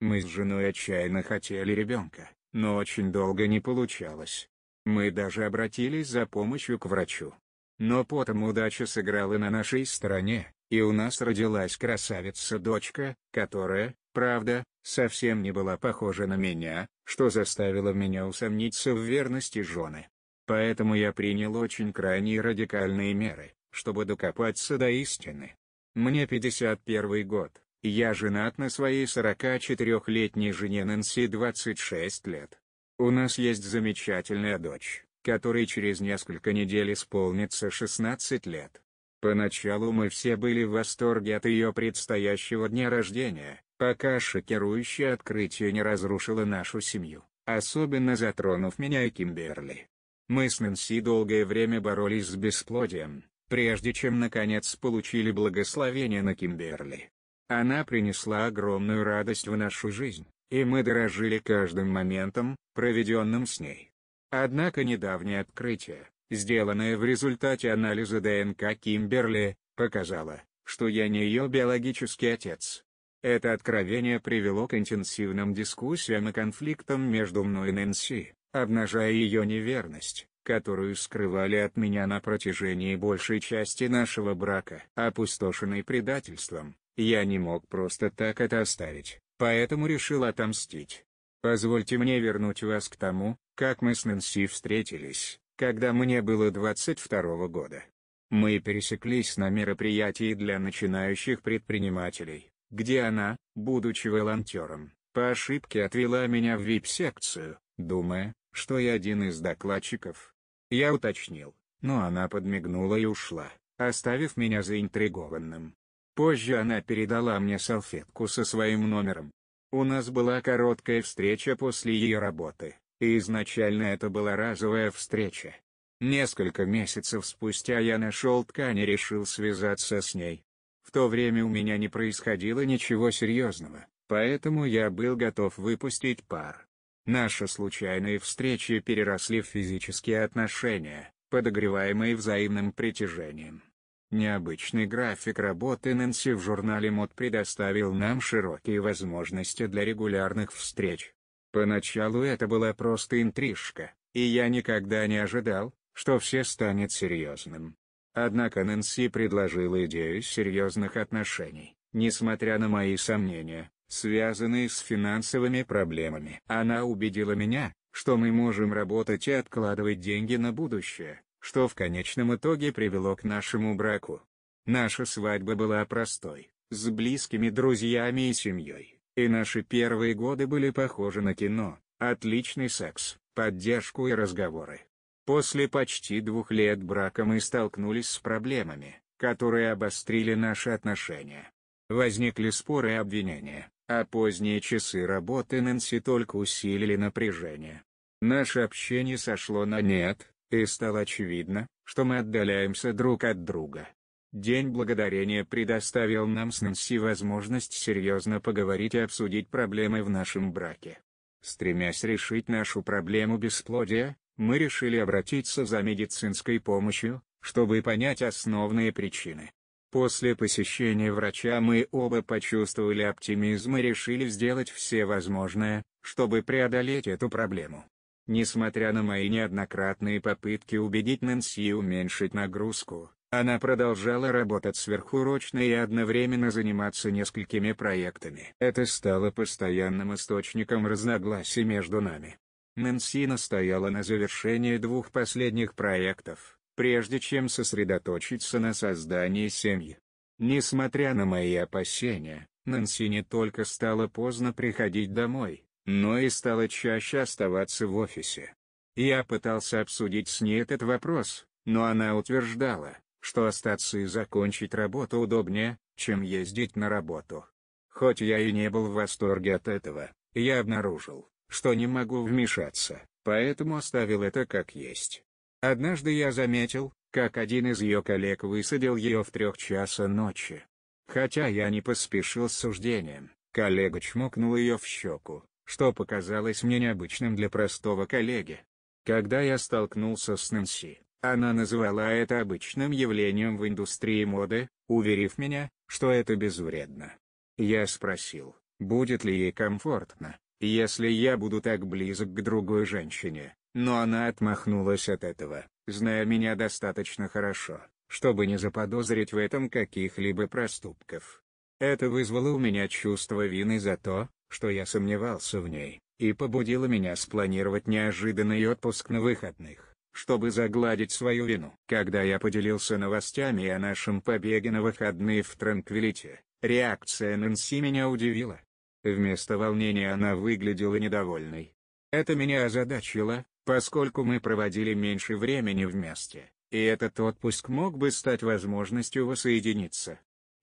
Мы с женой отчаянно хотели ребенка, но очень долго не получалось. Мы даже обратились за помощью к врачу. Но потом удача сыграла на нашей стороне, и у нас родилась красавица-дочка, которая, правда, совсем не была похожа на меня, что заставило меня усомниться в верности жены. Поэтому я принял очень крайние радикальные меры, чтобы докопаться до истины. Мне 51 год, я женат на своей 44-летней жене Нэнси 26 лет. У нас есть замечательная дочь, которой через несколько недель исполнится 16 лет. Поначалу мы все были в восторге от ее предстоящего дня рождения, пока шокирующее открытие не разрушило нашу семью, особенно затронув меня и Кимберли. Мы с Нэнси долгое время боролись с бесплодием, прежде чем наконец получили благословение на Кимберли. Она принесла огромную радость в нашу жизнь, и мы дорожили каждым моментом, проведенным с ней. Однако недавнее открытие, сделанное в результате анализа ДНК Кимберли, показало, что я не ее биологический отец. Это откровение привело к интенсивным дискуссиям и конфликтам между мной и Нэнси, обнажая ее неверность, которую скрывали от меня на протяжении большей части нашего брака. опустошенной предательством, я не мог просто так это оставить, поэтому решил отомстить. Позвольте мне вернуть вас к тому, как мы с Нэнси встретились, когда мне было 22 -го года. Мы пересеклись на мероприятии для начинающих предпринимателей, где она, будучи волонтером, по ошибке отвела меня в вип-секцию, думая, что я один из докладчиков. Я уточнил, но она подмигнула и ушла, оставив меня заинтригованным. Позже она передала мне салфетку со своим номером. У нас была короткая встреча после ее работы, и изначально это была разовая встреча. Несколько месяцев спустя я нашел ткань и решил связаться с ней. В то время у меня не происходило ничего серьезного, поэтому я был готов выпустить пар. Наши случайные встречи переросли в физические отношения, подогреваемые взаимным притяжением. Необычный график работы Нэнси в журнале МОД предоставил нам широкие возможности для регулярных встреч. Поначалу это была просто интрижка, и я никогда не ожидал, что все станет серьезным. Однако Нэнси предложила идею серьезных отношений, несмотря на мои сомнения, связанные с финансовыми проблемами. Она убедила меня, что мы можем работать и откладывать деньги на будущее, что в конечном итоге привело к нашему браку. Наша свадьба была простой, с близкими друзьями и семьей, и наши первые годы были похожи на кино, отличный секс, поддержку и разговоры. После почти двух лет брака мы столкнулись с проблемами, которые обострили наши отношения. Возникли споры и обвинения, а поздние часы работы Нэнси только усилили напряжение. Наше общение сошло на нет, и стало очевидно, что мы отдаляемся друг от друга. День благодарения предоставил нам с Нэнси возможность серьезно поговорить и обсудить проблемы в нашем браке. Стремясь решить нашу проблему бесплодия, мы решили обратиться за медицинской помощью, чтобы понять основные причины. После посещения врача мы оба почувствовали оптимизм и решили сделать все возможное, чтобы преодолеть эту проблему. Несмотря на мои неоднократные попытки убедить Нэнси уменьшить нагрузку, она продолжала работать сверхурочно и одновременно заниматься несколькими проектами. Это стало постоянным источником разногласий между нами. Нэнси настояла на завершении двух последних проектов, прежде чем сосредоточиться на создании семьи. Несмотря на мои опасения, Нэнси не только стала поздно приходить домой, но и стала чаще оставаться в офисе. Я пытался обсудить с ней этот вопрос, но она утверждала, что остаться и закончить работу удобнее, чем ездить на работу. Хоть я и не был в восторге от этого, я обнаружил, что не могу вмешаться, поэтому оставил это как есть. Однажды я заметил, как один из ее коллег высадил ее в трех часа ночи. Хотя я не поспешил с суждением, коллега чмокнул ее в щеку, что показалось мне необычным для простого коллеги. Когда я столкнулся с Нэнси, она называла это обычным явлением в индустрии моды, уверив меня, что это безвредно. Я спросил, будет ли ей комфортно, если я буду так близок к другой женщине, но она отмахнулась от этого, зная меня достаточно хорошо, чтобы не заподозрить в этом каких-либо проступков. Это вызвало у меня чувство вины за то, что я сомневался в ней, и побудила меня спланировать неожиданный отпуск на выходных, чтобы загладить свою вину. Когда я поделился новостями о нашем побеге на выходные в Транквилите, реакция Нэнси меня удивила. Вместо волнения она выглядела недовольной. Это меня озадачило, поскольку мы проводили меньше времени вместе, и этот отпуск мог бы стать возможностью воссоединиться.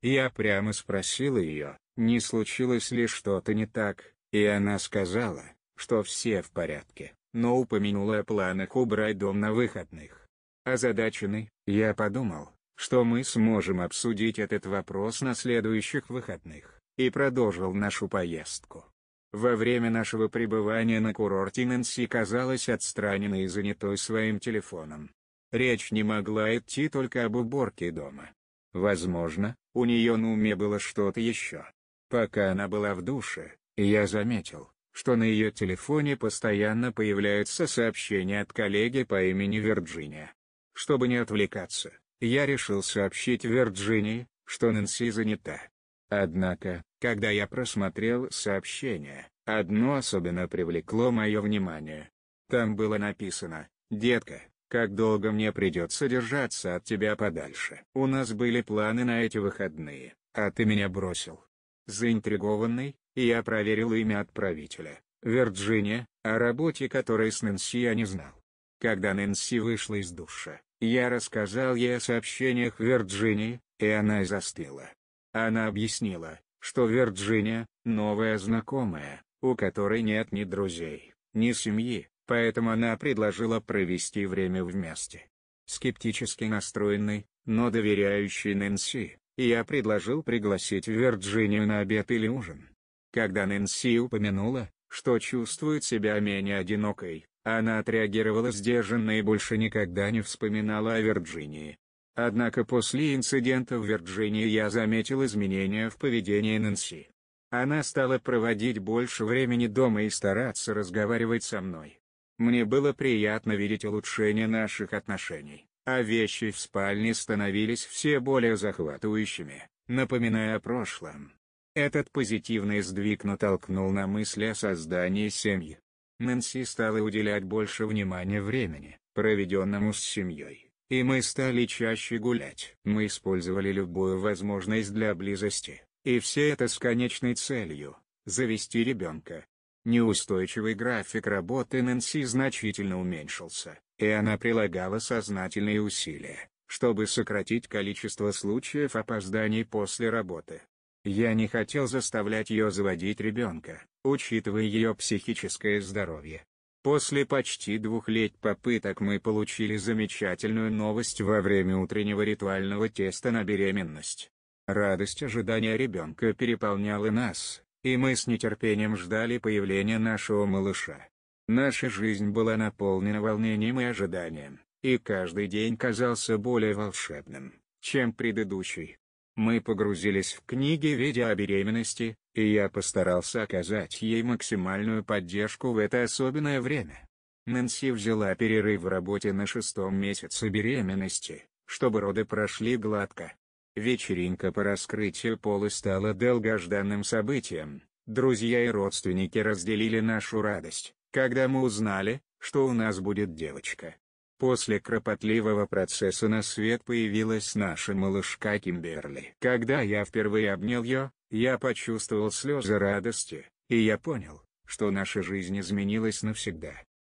Я прямо спросила ее, не случилось ли что-то не так, и она сказала, что все в порядке, но упомянула о планах убрать дом на выходных. Озадаченный, я подумал, что мы сможем обсудить этот вопрос на следующих выходных, и продолжил нашу поездку. Во время нашего пребывания на курорте Нэнси казалась отстраненной и занятой своим телефоном. Речь не могла идти только об уборке дома. Возможно, у нее на уме было что-то еще. Пока она была в душе, я заметил, что на ее телефоне постоянно появляются сообщения от коллеги по имени Вирджиния. Чтобы не отвлекаться, я решил сообщить Вирджинии, что Нэнси занята. Однако, когда я просмотрел сообщение, одно особенно привлекло мое внимание. Там было написано, «Детка, как долго мне придется держаться от тебя подальше. У нас были планы на эти выходные, а ты меня бросил. Заинтригованный, я проверил имя отправителя, Вирджиния, о работе которой с Нэнси я не знал. Когда Нэнси вышла из душа, я рассказал ей о сообщениях Вирджинии, и она застыла. Она объяснила, что Вирджиния — новая знакомая, у которой нет ни друзей, ни семьи, поэтому она предложила провести время вместе. Скептически настроенный, но доверяющий Нэнси, я предложил пригласить Вирджинию на обед или ужин. Когда Нэнси упомянула, что чувствует себя менее одинокой, она отреагировала сдержанно и больше никогда не вспоминала о Вирджинии. Однако после инцидента в Вирджинии я заметил изменения в поведении Нэнси. Она стала проводить больше времени дома и стараться разговаривать со мной. Мне было приятно видеть улучшение наших отношений, а вещи в спальне становились все более захватывающими, напоминая о прошлом. Этот позитивный сдвиг натолкнул на мысли о создании семьи. Нэнси стала уделять больше внимания времени, проведенному с семьей, и мы стали чаще гулять. Мы использовали любую возможность для близости, и все это с конечной целью – завести ребенка неустойчивый график работы Нэнси значительно уменьшился, и она прилагала сознательные усилия, чтобы сократить количество случаев опозданий после работы. Я не хотел заставлять ее заводить ребенка, учитывая ее психическое здоровье. После почти двух лет попыток мы получили замечательную новость во время утреннего ритуального теста на беременность. Радость ожидания ребенка переполняла нас, и мы с нетерпением ждали появления нашего малыша. Наша жизнь была наполнена волнением и ожиданием, и каждый день казался более волшебным, чем предыдущий. Мы погрузились в книги видя о беременности, и я постарался оказать ей максимальную поддержку в это особенное время. Нэнси взяла перерыв в работе на шестом месяце беременности, чтобы роды прошли гладко. Вечеринка по раскрытию полы стала долгожданным событием. Друзья и родственники разделили нашу радость, когда мы узнали, что у нас будет девочка. После кропотливого процесса на свет появилась наша малышка Кимберли. Когда я впервые обнял ее, я почувствовал слезы радости, и я понял, что наша жизнь изменилась навсегда.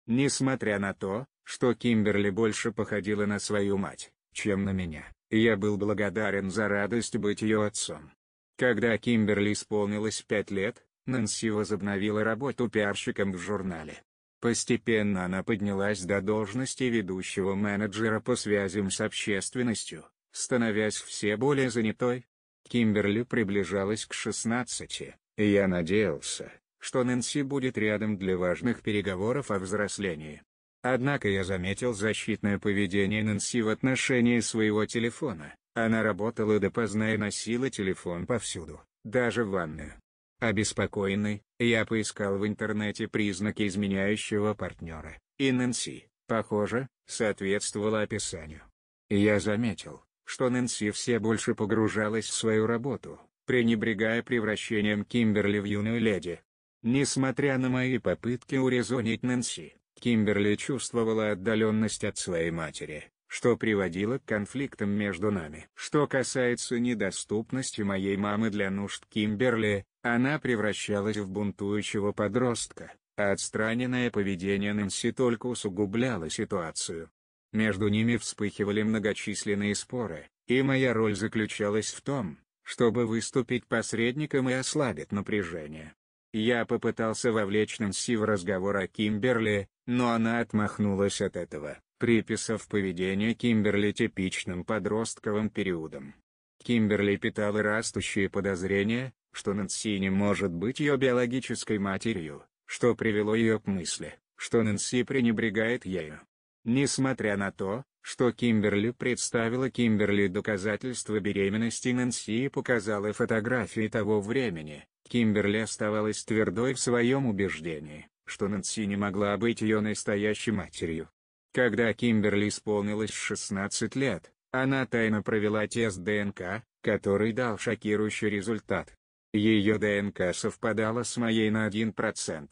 Несмотря на то, что Кимберли больше походила на свою мать, чем на меня я был благодарен за радость быть ее отцом. Когда Кимберли исполнилось пять лет, Нэнси возобновила работу пиарщиком в журнале. Постепенно она поднялась до должности ведущего менеджера по связям с общественностью, становясь все более занятой. Кимберли приближалась к 16, и я надеялся, что Нэнси будет рядом для важных переговоров о взрослении. Однако я заметил защитное поведение Нэнси в отношении своего телефона. Она работала допоздна и носила телефон повсюду, даже в ванную. Обеспокоенный, я поискал в интернете признаки изменяющего партнера, и Нэнси, похоже, соответствовала описанию. Я заметил, что Нэнси все больше погружалась в свою работу, пренебрегая превращением Кимберли в юную леди. Несмотря на мои попытки урезонить Нэнси, Кимберли чувствовала отдаленность от своей матери, что приводило к конфликтам между нами. Что касается недоступности моей мамы для нужд Кимберли, она превращалась в бунтующего подростка, а отстраненное поведение Нэнси только усугубляло ситуацию. Между ними вспыхивали многочисленные споры, и моя роль заключалась в том, чтобы выступить посредником и ослабить напряжение. Я попытался вовлечь Нэнси в разговор о Кимберли, но она отмахнулась от этого, приписав поведение Кимберли типичным подростковым периодом. Кимберли питала растущие подозрения, что Нэнси не может быть ее биологической матерью, что привело ее к мысли, что Нэнси пренебрегает ею. Несмотря на то, что Кимберли представила Кимберли доказательства беременности Нэнси и показала фотографии того времени, Кимберли оставалась твердой в своем убеждении, что Нэнси не могла быть ее настоящей матерью. Когда Кимберли исполнилось 16 лет, она тайно провела тест ДНК, который дал шокирующий результат. Ее ДНК совпадала с моей на 1%.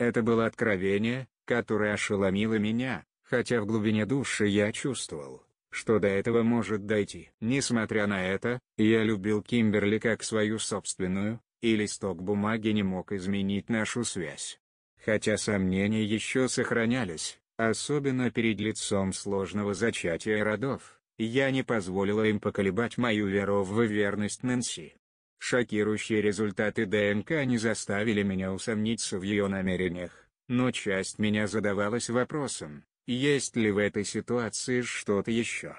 Это было откровение, которое ошеломило меня, хотя в глубине души я чувствовал, что до этого может дойти. Несмотря на это, я любил Кимберли как свою собственную, и листок бумаги не мог изменить нашу связь. Хотя сомнения еще сохранялись, особенно перед лицом сложного зачатия родов, я не позволила им поколебать мою веру в верность Нэнси. Шокирующие результаты ДНК не заставили меня усомниться в ее намерениях, но часть меня задавалась вопросом, есть ли в этой ситуации что-то еще.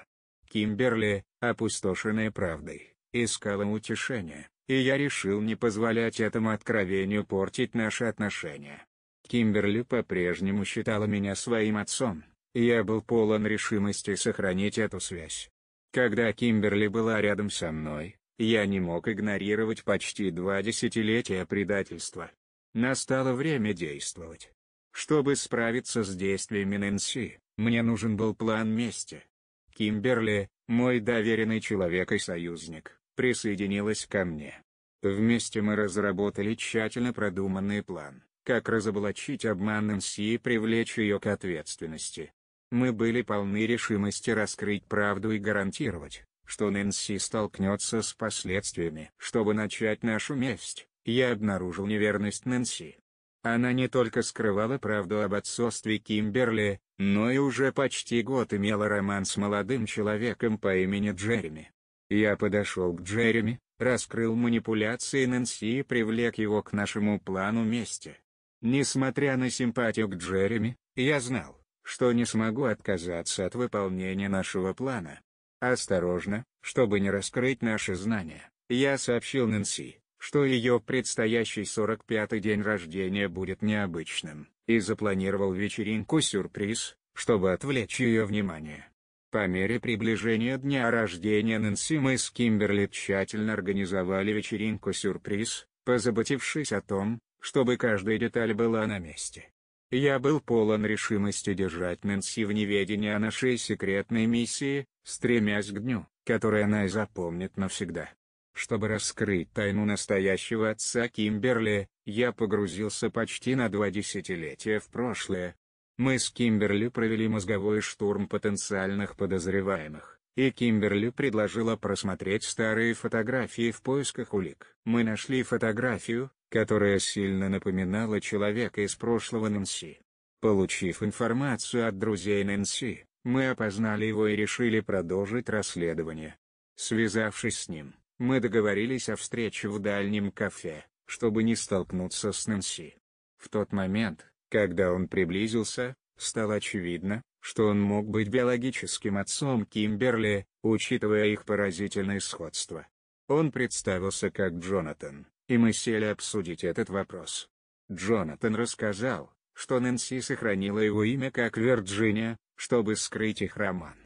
Кимберли, опустошенная правдой, искала утешения и я решил не позволять этому откровению портить наши отношения. Кимберли по-прежнему считала меня своим отцом, и я был полон решимости сохранить эту связь. Когда Кимберли была рядом со мной, я не мог игнорировать почти два десятилетия предательства. Настало время действовать. Чтобы справиться с действиями Нэнси, мне нужен был план мести. Кимберли, мой доверенный человек и союзник, присоединилась ко мне. Вместе мы разработали тщательно продуманный план, как разоблачить обман Нэнси и привлечь ее к ответственности. Мы были полны решимости раскрыть правду и гарантировать, что Нэнси столкнется с последствиями. Чтобы начать нашу месть, я обнаружил неверность Нэнси. Она не только скрывала правду об отцовстве Кимберли, но и уже почти год имела роман с молодым человеком по имени Джереми. Я подошел к Джереми, раскрыл манипуляции Нэнси и привлек его к нашему плану мести. Несмотря на симпатию к Джереми, я знал, что не смогу отказаться от выполнения нашего плана. Осторожно, чтобы не раскрыть наши знания, я сообщил Нэнси, что ее предстоящий 45-й день рождения будет необычным, и запланировал вечеринку-сюрприз, чтобы отвлечь ее внимание. По мере приближения дня рождения Нэнси мы с Кимберли тщательно организовали вечеринку-сюрприз, позаботившись о том, чтобы каждая деталь была на месте. Я был полон решимости держать Нэнси в неведении о нашей секретной миссии, стремясь к дню, который она и запомнит навсегда. Чтобы раскрыть тайну настоящего отца Кимберли, я погрузился почти на два десятилетия в прошлое, мы с Кимберли провели мозговой штурм потенциальных подозреваемых, и Кимберли предложила просмотреть старые фотографии в поисках улик. Мы нашли фотографию, которая сильно напоминала человека из прошлого Нэнси. Получив информацию от друзей Нэнси, мы опознали его и решили продолжить расследование. Связавшись с ним, мы договорились о встрече в дальнем кафе, чтобы не столкнуться с Нэнси. В тот момент, когда он приблизился, стало очевидно, что он мог быть биологическим отцом Кимберли, учитывая их поразительное сходство. Он представился как Джонатан, и мы сели обсудить этот вопрос. Джонатан рассказал, что Нэнси сохранила его имя как Вирджиния, чтобы скрыть их роман.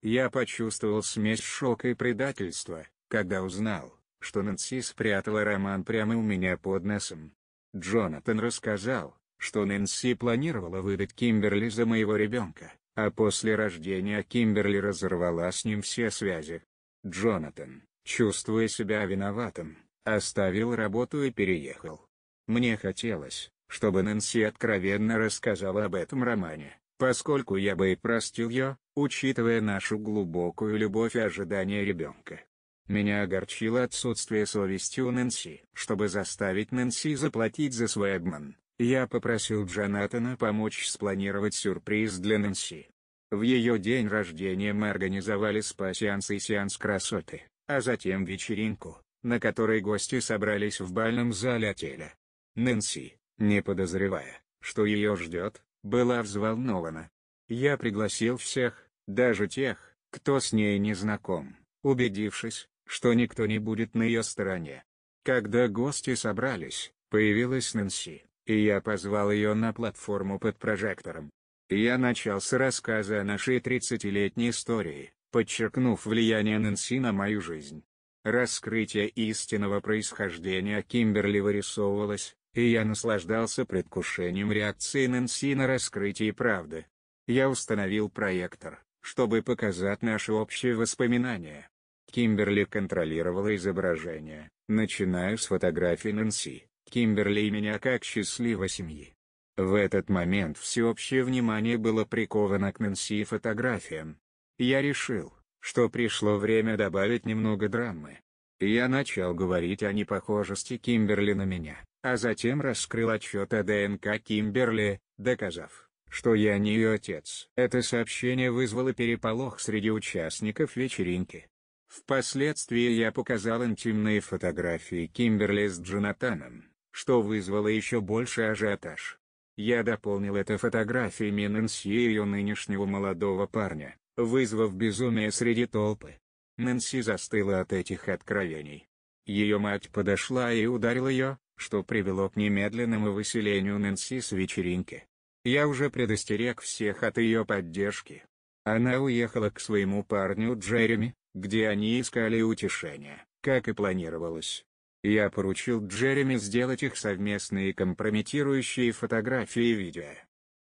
Я почувствовал смесь шока и предательства, когда узнал, что Нэнси спрятала роман прямо у меня под носом. Джонатан рассказал, что Нэнси планировала выдать Кимберли за моего ребенка, а после рождения Кимберли разорвала с ним все связи. Джонатан, чувствуя себя виноватым, оставил работу и переехал. Мне хотелось, чтобы Нэнси откровенно рассказала об этом романе, поскольку я бы и простил ее, учитывая нашу глубокую любовь и ожидание ребенка. Меня огорчило отсутствие совести у Нэнси. Чтобы заставить Нэнси заплатить за свой обман, я попросил Джонатана помочь спланировать сюрприз для Нэнси. В ее день рождения мы организовали спа-сеанс и сеанс красоты, а затем вечеринку, на которой гости собрались в бальном зале отеля. Нэнси, не подозревая, что ее ждет, была взволнована. Я пригласил всех, даже тех, кто с ней не знаком, убедившись, что никто не будет на ее стороне. Когда гости собрались, появилась Нэнси и я позвал ее на платформу под прожектором. Я начал с рассказа о нашей 30-летней истории, подчеркнув влияние Нэнси на мою жизнь. Раскрытие истинного происхождения Кимберли вырисовывалось, и я наслаждался предвкушением реакции Нэнси на раскрытие правды. Я установил проектор, чтобы показать наши общие воспоминания. Кимберли контролировала изображение, начиная с фотографии Нэнси. Кимберли и меня как счастливой семьи. В этот момент всеобщее внимание было приковано к Нэнси и фотографиям. Я решил, что пришло время добавить немного драмы. Я начал говорить о непохожести Кимберли на меня, а затем раскрыл отчет о ДНК Кимберли, доказав, что я не ее отец. Это сообщение вызвало переполох среди участников вечеринки. Впоследствии я показал интимные фотографии Кимберли с Джонатаном, что вызвало еще больше ажиотаж. Я дополнил это фотографиями Нэнси и ее нынешнего молодого парня, вызвав безумие среди толпы. Нэнси застыла от этих откровений. Ее мать подошла и ударила ее, что привело к немедленному выселению Нэнси с вечеринки. Я уже предостерег всех от ее поддержки. Она уехала к своему парню Джереми, где они искали утешения, как и планировалось. Я поручил Джереми сделать их совместные компрометирующие фотографии и видео.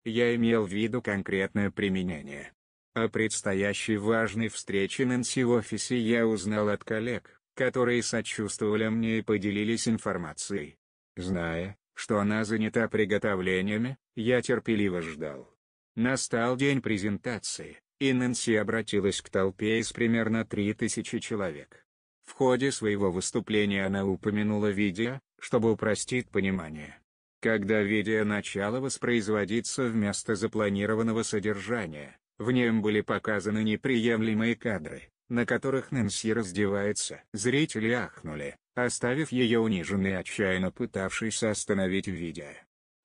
Я имел в виду конкретное применение. О предстоящей важной встрече Нэнси в офисе я узнал от коллег, которые сочувствовали мне и поделились информацией. Зная, что она занята приготовлениями, я терпеливо ждал. Настал день презентации, и Нэнси обратилась к толпе из примерно 3000 человек. В ходе своего выступления она упомянула видео, чтобы упростить понимание. Когда видео начало воспроизводиться вместо запланированного содержания, в нем были показаны неприемлемые кадры, на которых Нэнси раздевается. Зрители ахнули, оставив ее униженной отчаянно пытавшейся остановить видео.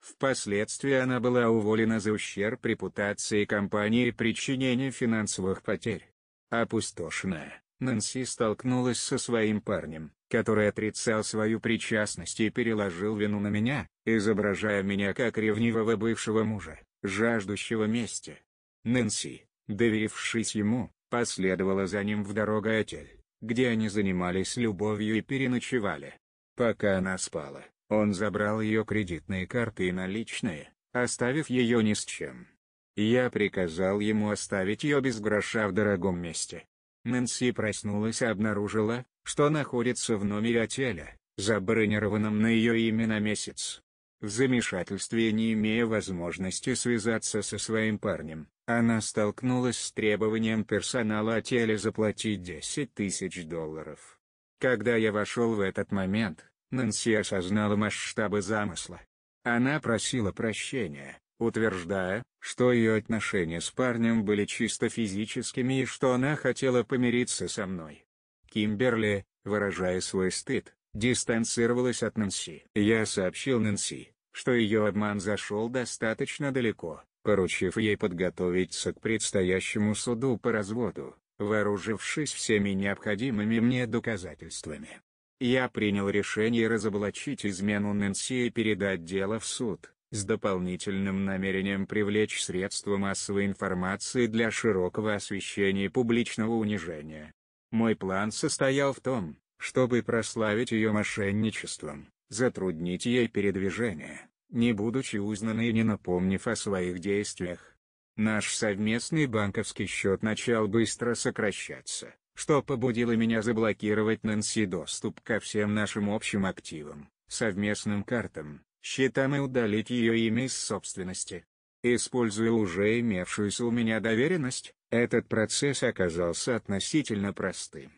Впоследствии она была уволена за ущерб репутации компании и причинение финансовых потерь. Опустошенная, Нэнси столкнулась со своим парнем, который отрицал свою причастность и переложил вину на меня, изображая меня как ревнивого бывшего мужа, жаждущего мести. Нэнси, доверившись ему, последовала за ним в дорогой отель, где они занимались любовью и переночевали. Пока она спала, он забрал ее кредитные карты и наличные, оставив ее ни с чем. Я приказал ему оставить ее без гроша в дорогом месте, Нэнси проснулась и обнаружила, что находится в номере отеля, забронированном на ее имя на месяц. В замешательстве не имея возможности связаться со своим парнем, она столкнулась с требованием персонала отеля заплатить 10 тысяч долларов. Когда я вошел в этот момент, Нэнси осознала масштабы замысла. Она просила прощения, утверждая, что ее отношения с парнем были чисто физическими и что она хотела помириться со мной. Кимберли, выражая свой стыд, дистанцировалась от Нэнси. Я сообщил Нэнси, что ее обман зашел достаточно далеко, поручив ей подготовиться к предстоящему суду по разводу, вооружившись всеми необходимыми мне доказательствами. Я принял решение разоблачить измену Нэнси и передать дело в суд, с дополнительным намерением привлечь средства массовой информации для широкого освещения публичного унижения. Мой план состоял в том, чтобы прославить ее мошенничеством, затруднить ей передвижение, не будучи узнанной и не напомнив о своих действиях. Наш совместный банковский счет начал быстро сокращаться, что побудило меня заблокировать Нэнси доступ ко всем нашим общим активам, совместным картам, счетам и удалить ее имя из собственности. Используя уже имевшуюся у меня доверенность, этот процесс оказался относительно простым.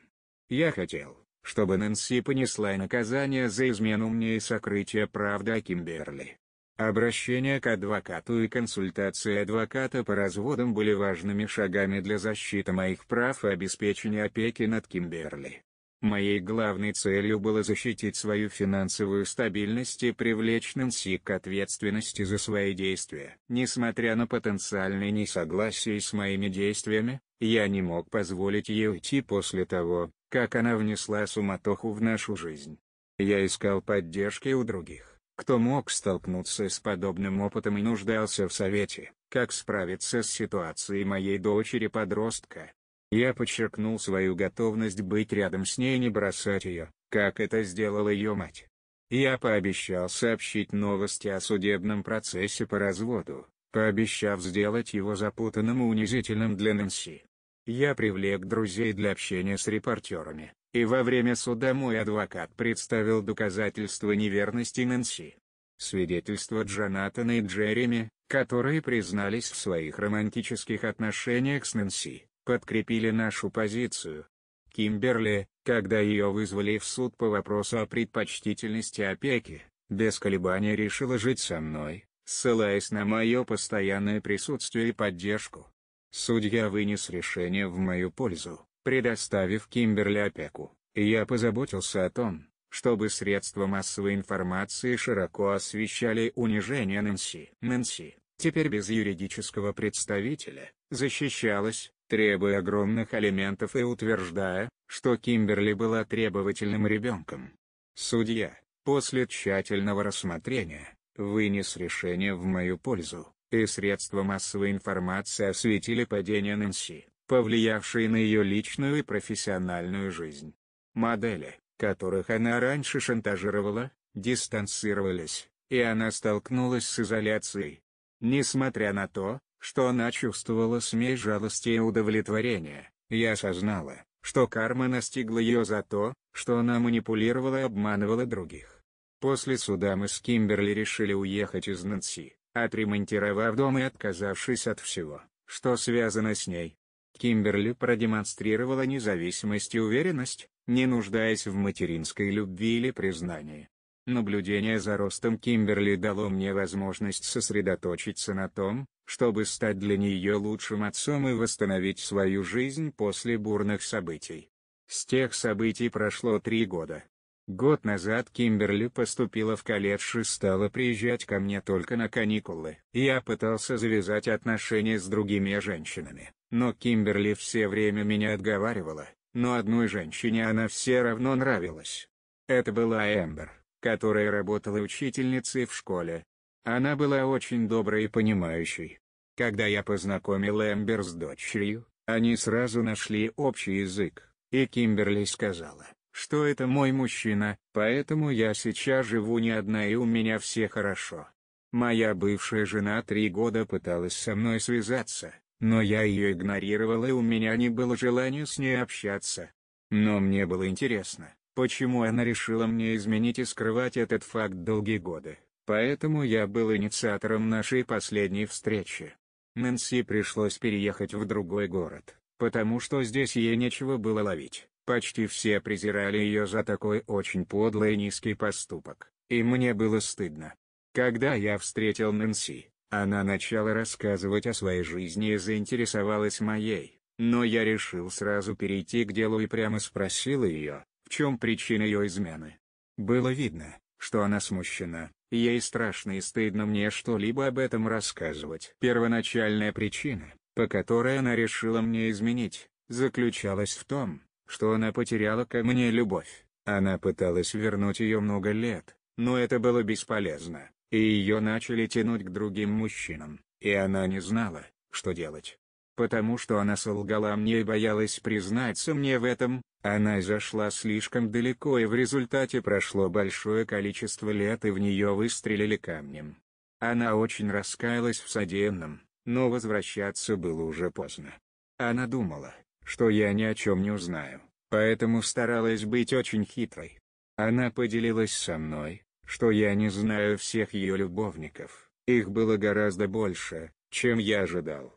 Я хотел, чтобы Нэнси понесла наказание за измену мне и сокрытие правды о Кимберли. Обращение к адвокату и консультация адвоката по разводам были важными шагами для защиты моих прав и обеспечения опеки над Кимберли. Моей главной целью было защитить свою финансовую стабильность и привлечь Нэнси к ответственности за свои действия. Несмотря на потенциальное несогласие с моими действиями, я не мог позволить ей уйти после того, как она внесла суматоху в нашу жизнь. Я искал поддержки у других, кто мог столкнуться с подобным опытом и нуждался в совете, как справиться с ситуацией моей дочери-подростка. Я подчеркнул свою готовность быть рядом с ней и не бросать ее, как это сделала ее мать. Я пообещал сообщить новости о судебном процессе по разводу, пообещав сделать его запутанным и унизительным для Нэнси. Я привлек друзей для общения с репортерами, и во время суда мой адвокат представил доказательства неверности Нэнси. Свидетельства Джонатана и Джереми, которые признались в своих романтических отношениях с Нэнси, подкрепили нашу позицию. Кимберли, когда ее вызвали в суд по вопросу о предпочтительности опеки, без колебаний решила жить со мной, ссылаясь на мое постоянное присутствие и поддержку. Судья вынес решение в мою пользу, предоставив Кимберли опеку, и я позаботился о том, чтобы средства массовой информации широко освещали унижение Нэнси. Нэнси, теперь без юридического представителя, защищалась, требуя огромных алиментов и утверждая, что Кимберли была требовательным ребенком. Судья, после тщательного рассмотрения, вынес решение в мою пользу, и средства массовой информации осветили падение Нэнси, повлиявшие на ее личную и профессиональную жизнь. Модели, которых она раньше шантажировала, дистанцировались, и она столкнулась с изоляцией. Несмотря на то, что она чувствовала смесь жалости и удовлетворения, я осознала, что карма настигла ее за то, что она манипулировала и обманывала других. После суда мы с Кимберли решили уехать из Нанси, отремонтировав дом и отказавшись от всего, что связано с ней. Кимберли продемонстрировала независимость и уверенность, не нуждаясь в материнской любви или признании. Наблюдение за ростом Кимберли дало мне возможность сосредоточиться на том, чтобы стать для нее лучшим отцом и восстановить свою жизнь после бурных событий. С тех событий прошло три года. Год назад Кимберли поступила в колледж и стала приезжать ко мне только на каникулы. Я пытался завязать отношения с другими женщинами, но Кимберли все время меня отговаривала, но одной женщине она все равно нравилась. Это была Эмбер которая работала учительницей в школе. Она была очень доброй и понимающей. Когда я познакомил Эмбер с дочерью, они сразу нашли общий язык, и Кимберли сказала, что это мой мужчина, поэтому я сейчас живу не одна и у меня все хорошо. Моя бывшая жена три года пыталась со мной связаться, но я ее игнорировал и у меня не было желания с ней общаться. Но мне было интересно, Почему она решила мне изменить и скрывать этот факт долгие годы, поэтому я был инициатором нашей последней встречи. Нэнси пришлось переехать в другой город, потому что здесь ей нечего было ловить. Почти все презирали ее за такой очень подлый и низкий поступок, и мне было стыдно. Когда я встретил Нэнси, она начала рассказывать о своей жизни и заинтересовалась моей, но я решил сразу перейти к делу и прямо спросил ее, чем причина ее измены. Было видно, что она смущена, ей страшно и стыдно мне что-либо об этом рассказывать. Первоначальная причина, по которой она решила мне изменить, заключалась в том, что она потеряла ко мне любовь. Она пыталась вернуть ее много лет, но это было бесполезно, и ее начали тянуть к другим мужчинам, и она не знала, что делать. Потому что она солгала мне и боялась признаться мне в этом, она зашла слишком далеко и в результате прошло большое количество лет и в нее выстрелили камнем. Она очень раскаялась в содеянном, но возвращаться было уже поздно. Она думала, что я ни о чем не узнаю, поэтому старалась быть очень хитрой. Она поделилась со мной, что я не знаю всех ее любовников, их было гораздо больше, чем я ожидал.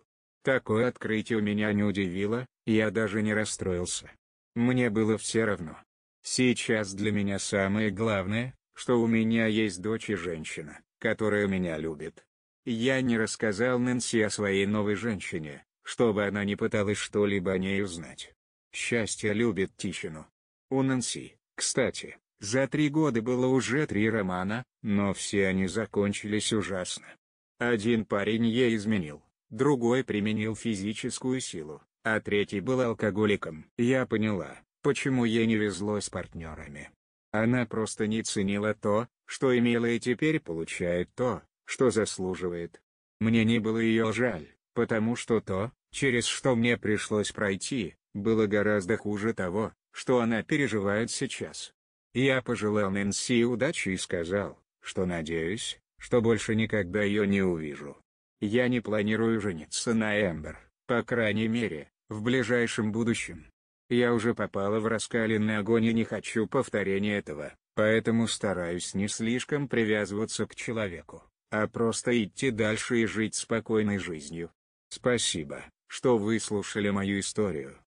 Такое открытие меня не удивило, я даже не расстроился. Мне было все равно. Сейчас для меня самое главное, что у меня есть дочь и женщина, которая меня любит. Я не рассказал Нэнси о своей новой женщине, чтобы она не пыталась что-либо о ней узнать. Счастье любит тишину. У Нэнси, кстати, за три года было уже три романа, но все они закончились ужасно. Один парень ей изменил другой применил физическую силу, а третий был алкоголиком. Я поняла, почему ей не везло с партнерами. Она просто не ценила то, что имела и теперь получает то, что заслуживает. Мне не было ее жаль, потому что то, через что мне пришлось пройти, было гораздо хуже того, что она переживает сейчас. Я пожелал Нэнси удачи и сказал, что надеюсь, что больше никогда ее не увижу. Я не планирую жениться на Эмбер, по крайней мере, в ближайшем будущем. Я уже попала в раскаленный огонь и не хочу повторения этого, поэтому стараюсь не слишком привязываться к человеку, а просто идти дальше и жить спокойной жизнью. Спасибо, что выслушали мою историю.